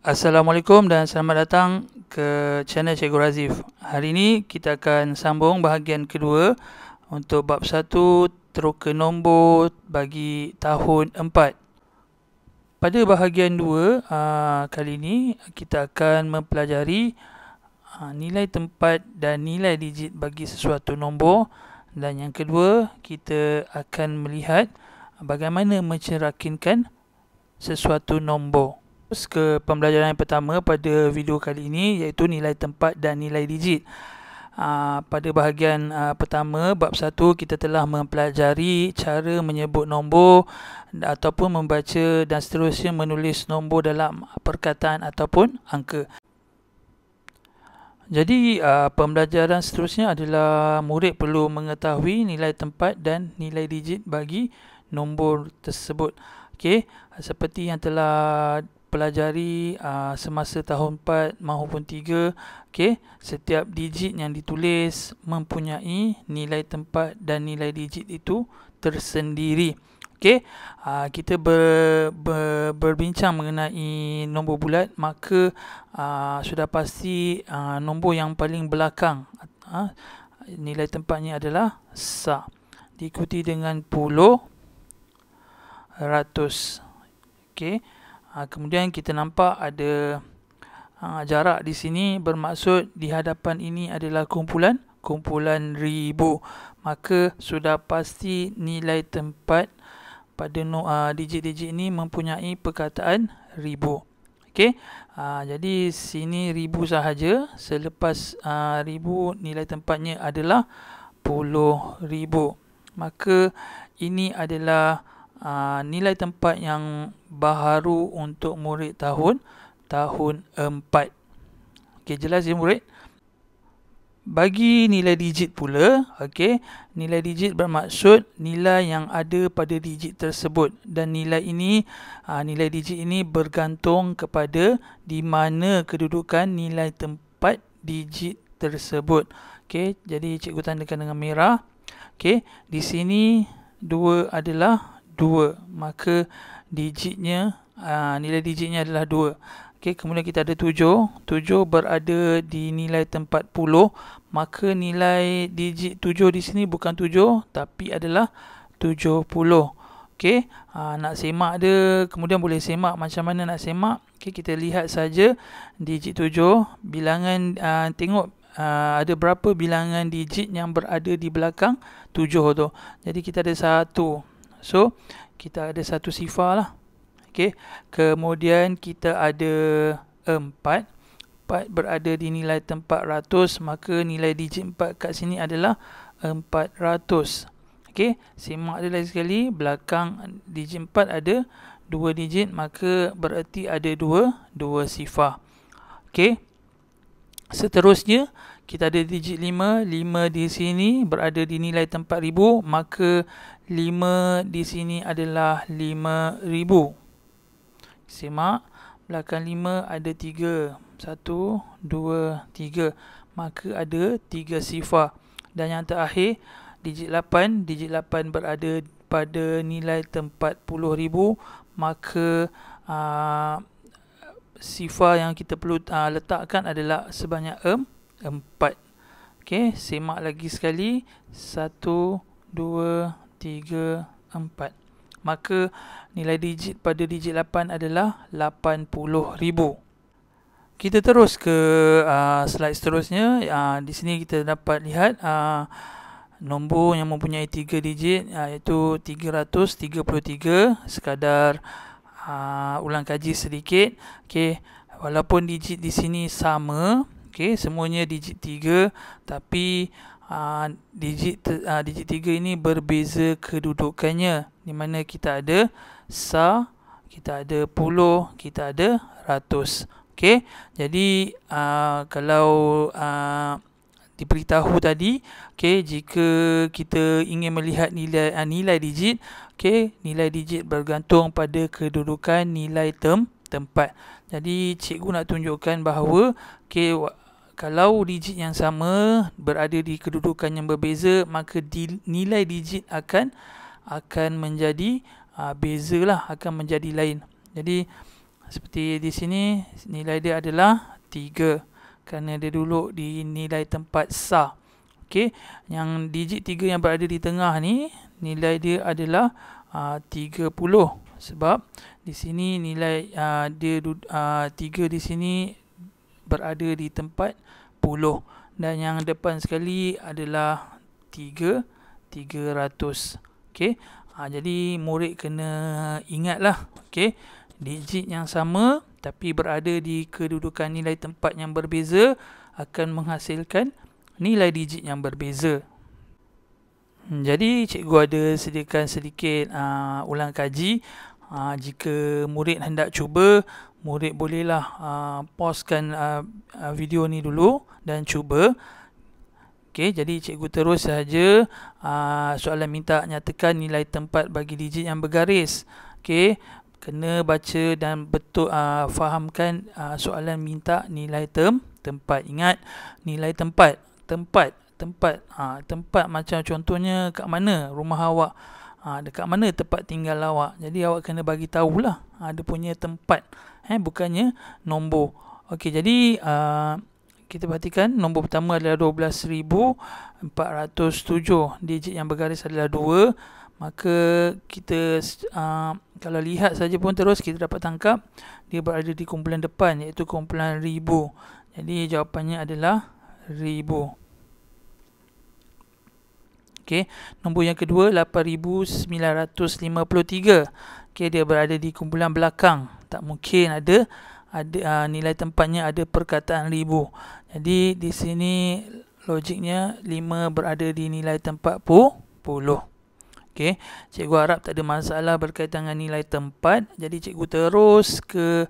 Assalamualaikum dan selamat datang ke channel Cikgu Razif. Hari ini kita akan sambung bahagian kedua untuk bab satu teroka nombor bagi tahun empat. Pada bahagian 2 ah, kali ini kita akan mempelajari ah, nilai tempat dan nilai digit bagi sesuatu nombor dan yang kedua kita akan melihat bagaimana mencerakinkan sesuatu nombor. Terus ke pembelajaran yang pertama pada video kali ini iaitu nilai tempat dan nilai digit. Ah, pada bahagian ah, pertama, bab satu, kita telah mempelajari cara menyebut nombor ataupun membaca dan seterusnya menulis nombor dalam perkataan ataupun angka. Jadi, ah, pembelajaran seterusnya adalah murid perlu mengetahui nilai tempat dan nilai digit bagi nombor tersebut. Okay. Seperti yang telah pelajari uh, semasa tahun 4 mahupun 3 okay? setiap digit yang ditulis mempunyai nilai tempat dan nilai digit itu tersendiri okay? uh, kita ber, ber, berbincang mengenai nombor bulat maka uh, sudah pasti uh, nombor yang paling belakang uh, nilai tempatnya adalah sa diikuti dengan puluh ratus okay? Ha, kemudian kita nampak ada ha, jarak di sini bermaksud di hadapan ini adalah kumpulan kumpulan ribu maka sudah pasti nilai tempat pada no, ha, ah, digit-digit ini mempunyai perkataan ribu. Okey. Ha, jadi sini ribu sahaja selepas ha, ribu nilai tempatnya adalah puluh ribu. Maka ini adalah Ah, nilai tempat yang baharu untuk murid tahun tahun 4. Okey jelas ya murid? Bagi nilai digit pula, okey, nilai digit bermaksud nilai yang ada pada digit tersebut dan nilai ini aa, ah, nilai digit ini bergantung kepada di mana kedudukan nilai tempat digit tersebut. Okey, jadi cikgu tandakan dengan merah. Okey, di sini dua adalah 2 maka digitnya aa, ah, nilai digitnya adalah 2 okey kemudian kita ada 7 7 berada di nilai tempat 10 maka nilai digit 7 di sini bukan 7 tapi adalah 70 Okey, ah, nak semak dia, kemudian boleh semak macam mana nak semak. Okey, kita lihat saja digit 7, bilangan aa, ah, tengok aa, ada berapa bilangan digit yang berada di belakang 7 tu. Jadi kita ada 1, 2, 3, 4, 5, 6, 7, So, kita ada satu sifar lah. Okay. Kemudian kita ada empat. Empat berada di nilai tempat ratus. Maka nilai digit empat kat sini adalah empat ratus. Okay. Simak dia lagi sekali. Belakang digit empat ada dua digit. Maka bererti ada dua. Dua sifar. Okay. Seterusnya, kita ada digit 5, 5 di sini berada di nilai tempat ribu, maka 5 di sini adalah ribu. Semak, belakang 5 ada 3, 1, 2, 3, maka ada 3 sifar. Dan yang terakhir, digit 8, digit 8 berada pada nilai tempat puluh ribu, maka aa, sifar yang kita perlu uh, letakkan adalah sebanyak um, empat. Okey, semak lagi sekali. Satu, dua, tiga, empat. Maka nilai digit pada digit 8 adalah 80,000. Kita terus ke uh, slide seterusnya. Uh, di sini kita dapat lihat uh, nombor yang mempunyai 3 digit uh, iaitu 333 sekadar uh, ulang kaji sedikit okey walaupun digit di sini sama okey semuanya digit 3 tapi uh, digit uh, digit 3 ini berbeza kedudukannya di mana kita ada sa kita ada puluh kita ada ratus okey jadi uh, kalau uh, diberitahu tadi okey jika kita ingin melihat nilai ah, nilai digit okey nilai digit bergantung pada kedudukan nilai term tempat jadi cikgu nak tunjukkan bahawa okey kalau digit yang sama berada di kedudukan yang berbeza maka di, nilai digit akan akan menjadi uh, bezalah akan menjadi lain jadi seperti di sini nilai dia adalah 3 kerana dia dulu dinilai tempat sah. Okey, yang digit 3 yang berada di tengah ni nilai dia adalah ah, uh, 30 sebab di sini nilai uh, dia uh, ah, 3 di sini berada di tempat 10 dan yang depan sekali adalah 3 300. Okey. Ha, jadi murid kena ingatlah okey digit yang sama tapi berada di kedudukan nilai tempat yang berbeza akan menghasilkan nilai digit yang berbeza. Hmm, jadi cikgu ada sediakan sedikit uh, ulang kaji. Uh, jika murid hendak cuba, murid bolehlah uh, ah, pauskan uh, video ni dulu dan cuba. Okay, jadi cikgu terus saja uh, soalan minta nyatakan nilai tempat bagi digit yang bergaris. Okay, kena baca dan betul uh, fahamkan uh, soalan minta nilai term tempat ingat nilai tempat tempat tempat uh, tempat macam contohnya kat mana rumah awak uh, dekat mana tempat tinggal awak jadi awak kena bagi tahulah uh, dia punya tempat eh bukannya nombor okey jadi uh, kita perhatikan nombor pertama adalah 12407 digit yang bergaris adalah 2 maka kita uh, kalau lihat saja pun terus kita dapat tangkap dia berada di kumpulan depan iaitu kumpulan ribu jadi jawapannya adalah ribu okey nombor yang kedua 8953 okey dia berada di kumpulan belakang tak mungkin ada ada uh, nilai tempatnya ada perkataan ribu jadi di sini logiknya 5 berada di nilai tempat pu puluh Okey, cikgu harap tak ada masalah berkaitan dengan nilai tempat. Jadi cikgu terus ke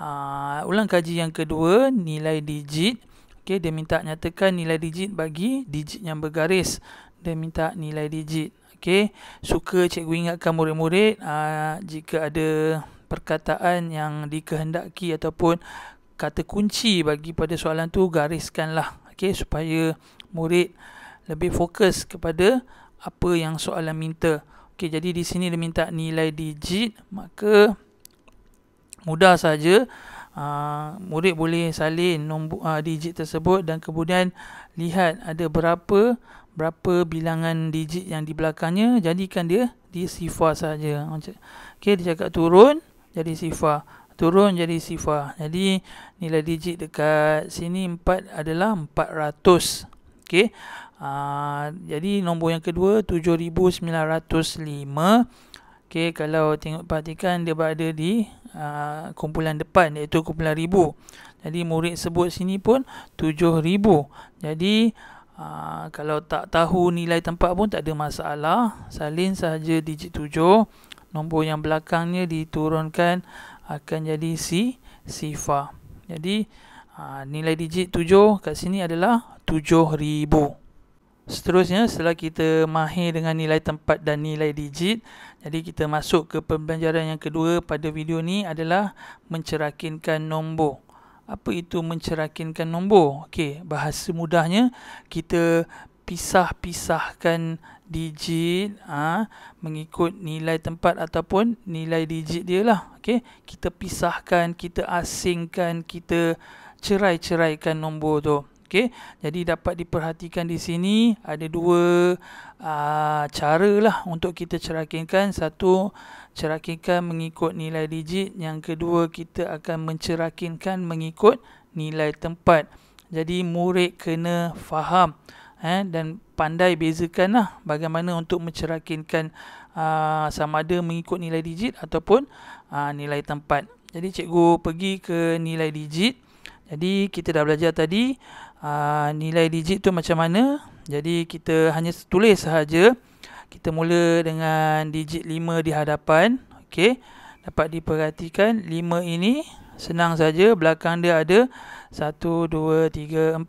uh, ulang kaji yang kedua, nilai digit. Okey, dia minta nyatakan nilai digit bagi digit yang bergaris. Dia minta nilai digit. Okey, suka cikgu ingatkan murid-murid uh, jika ada perkataan yang dikehendaki ataupun kata kunci bagi pada soalan tu gariskanlah. Okey, supaya murid lebih fokus kepada apa yang soalan minta. Okey, jadi di sini dia minta nilai digit, maka mudah saja ah, murid boleh salin nombor ah, digit tersebut dan kemudian lihat ada berapa berapa bilangan digit yang di belakangnya, jadikan dia di sifar saja. Okey, dia cakap turun jadi sifar. Turun jadi sifar. Jadi nilai digit dekat sini 4 adalah 400. Okey. Ah, jadi nombor yang kedua 7905. Okey kalau tengok perhatikan dia berada di uh, kumpulan depan iaitu kumpulan ribu. Jadi murid sebut sini pun 7000. Jadi uh, kalau tak tahu nilai tempat pun tak ada masalah. Salin sahaja digit 7. Nombor yang belakangnya diturunkan akan jadi C sifar. Jadi uh, nilai digit 7 kat sini adalah 7000. Seterusnya setelah kita mahir dengan nilai tempat dan nilai digit, jadi kita masuk ke pembelajaran yang kedua pada video ni adalah mencerakinkan nombor. Apa itu mencerakinkan nombor? Okey, bahasa mudahnya kita pisah-pisahkan digit ha, mengikut nilai tempat ataupun nilai digit dia lah. Okay. Kita pisahkan, kita asingkan, kita cerai-ceraikan nombor tu. Okey, jadi dapat diperhatikan di sini ada dua uh, ah, cara lah untuk kita cerakinkan. Satu cerakinkan mengikut nilai digit, yang kedua kita akan mencerakinkan mengikut nilai tempat. Jadi murid kena faham eh, dan pandai bezakan lah bagaimana untuk mencerakinkan uh, sama ada mengikut nilai digit ataupun uh, nilai tempat. Jadi cikgu pergi ke nilai digit. Jadi kita dah belajar tadi Ah, nilai digit tu macam mana jadi kita hanya tulis sahaja kita mula dengan digit 5 di hadapan okey dapat diperhatikan 5 ini senang saja belakang dia ada 1 2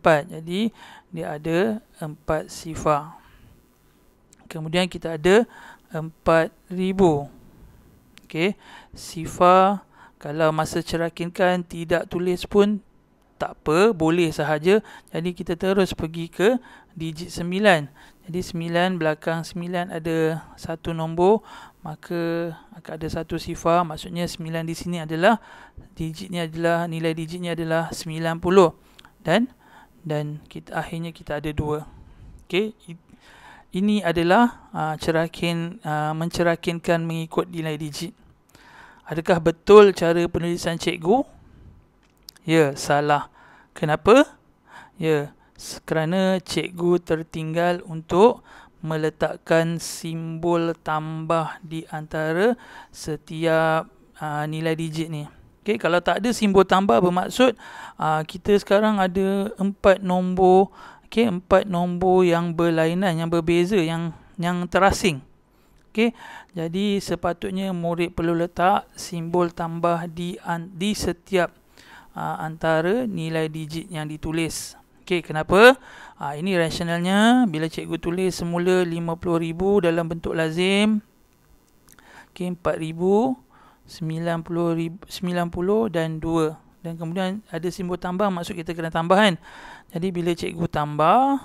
3 4 jadi dia ada 4 sifar kemudian kita ada 4000 okey sifar kalau masa cerakinkan tidak tulis pun tak apa, boleh sahaja. Jadi kita terus pergi ke digit 9. Jadi 9 belakang 9 ada satu nombor, maka akan ada satu sifar. Maksudnya 9 di sini adalah digitnya adalah nilai digitnya adalah 90. Dan dan kita akhirnya kita ada 2. Okey. Ini adalah uh, cerakin uh, mencerakinkan mengikut nilai digit. Adakah betul cara penulisan cikgu? Ya, salah. Kenapa? Ya, kerana cikgu tertinggal untuk meletakkan simbol tambah di antara setiap uh, nilai digit ni. Okey, kalau tak ada simbol tambah bermaksud uh, kita sekarang ada empat nombor, okey, empat nombor yang berlainan yang berbeza yang yang terasing. Okey. Jadi sepatutnya murid perlu letak simbol tambah di di setiap uh, antara nilai digit yang ditulis. Okey, kenapa? Uh, ini rasionalnya bila cikgu tulis semula 50,000 dalam bentuk lazim. Okey, 4,000, 90,000, 90 dan 2. Dan kemudian ada simbol tambah maksud kita kena tambah kan? Jadi bila cikgu tambah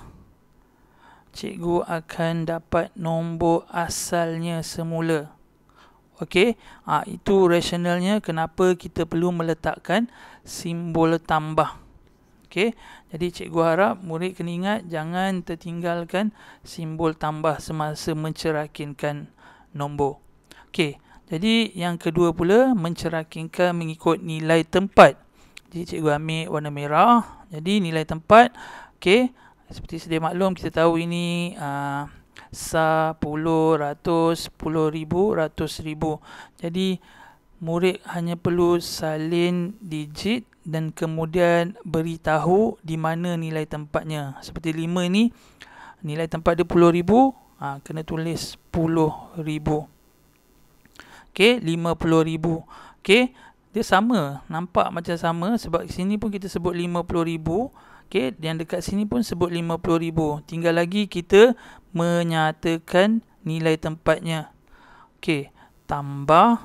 cikgu akan dapat nombor asalnya semula. Okey, ha, itu rasionalnya kenapa kita perlu meletakkan simbol tambah. Okey, jadi cikgu harap murid kena ingat jangan tertinggalkan simbol tambah semasa mencerakinkan nombor. Okey, jadi yang kedua pula mencerakinkan mengikut nilai tempat. Jadi cikgu ambil warna merah. Jadi nilai tempat, okey, seperti sedia maklum kita tahu ini aa, ah, sa puluh ratus puluh ribu ratus ribu jadi murid hanya perlu salin digit dan kemudian beritahu di mana nilai tempatnya seperti lima ni nilai tempat dia puluh ribu ha, kena tulis puluh ribu ok lima puluh ribu ok dia sama nampak macam sama sebab sini pun kita sebut lima puluh ribu Okey, yang dekat sini pun sebut 50,000. Tinggal lagi kita menyatakan nilai tempatnya. Okey, tambah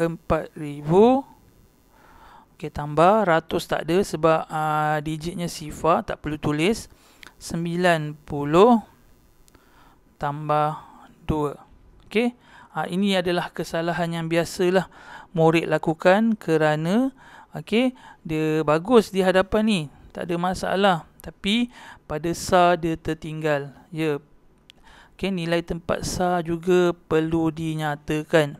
4,000. Okey, tambah ratus tak ada sebab uh, digitnya sifar, tak perlu tulis. 90 tambah 2. Okey. Ha, ini adalah kesalahan yang biasalah murid lakukan kerana okey dia bagus di hadapan ni tak ada masalah tapi pada sa dia tertinggal ya okey nilai tempat sa juga perlu dinyatakan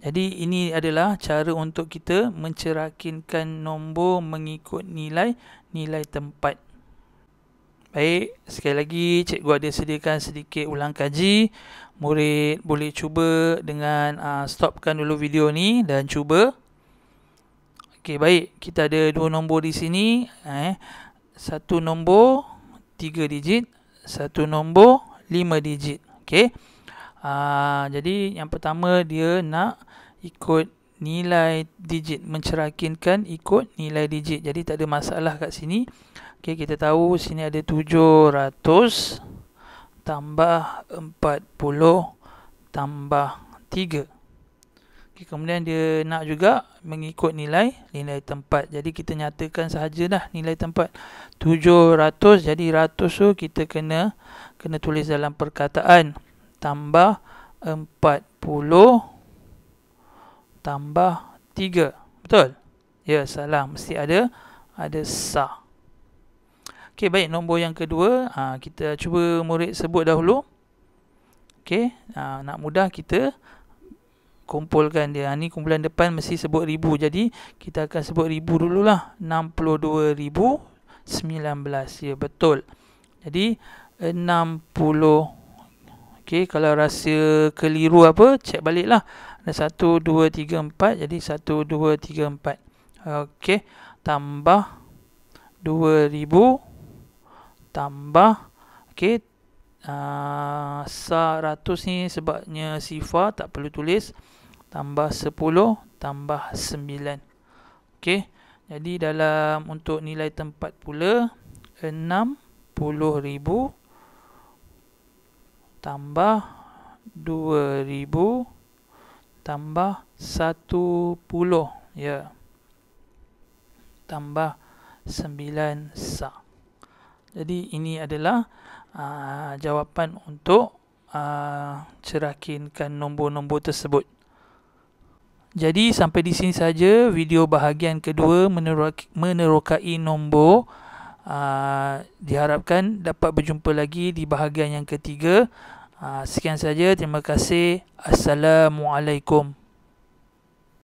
jadi ini adalah cara untuk kita mencerakinkan nombor mengikut nilai nilai tempat Baik, sekali lagi cikgu ada sediakan sedikit ulang kaji. Murid boleh cuba dengan uh, stopkan dulu video ni dan cuba Okey, baik. Kita ada dua nombor di sini. Eh. Satu nombor tiga digit. Satu nombor lima digit. Okey. Ah, jadi, yang pertama dia nak ikut nilai digit. Mencerakinkan ikut nilai digit. Jadi, tak ada masalah kat sini. Okey, kita tahu sini ada tujuh ratus tambah empat puluh tambah tiga. Okay, kemudian dia nak juga mengikut nilai nilai tempat. Jadi kita nyatakan dah nilai tempat 700. Jadi ratus tu kita kena kena tulis dalam perkataan tambah 40 tambah 3. Betul? Ya, salah. Mesti ada ada sa. Okey, baik. Nombor yang kedua, ha, kita cuba murid sebut dahulu. Okey, ha, nak mudah kita kumpulkan dia. Ha, ni kumpulan depan mesti sebut ribu. Jadi kita akan sebut ribu dululah. 62,019. Ya betul. Jadi 60. Okey kalau rasa keliru apa check baliklah. Ada 1 2 3 4 jadi 1 2 3 4. Okey tambah 2000 tambah okey uh, ah, 100 ni sebabnya sifar tak perlu tulis tambah 10 tambah 9. Okey. Jadi dalam untuk nilai tempat pula 60,000 tambah 2,000 tambah 10 ya. Tambah 9 sa. Jadi ini adalah aa, jawapan untuk aa, cerakinkan nombor-nombor tersebut. Jadi sampai di sini saja video bahagian kedua menerokai, menerokai nombor. Aa, ah, diharapkan dapat berjumpa lagi di bahagian yang ketiga. Aa, ah, sekian saja. Terima kasih. Assalamualaikum.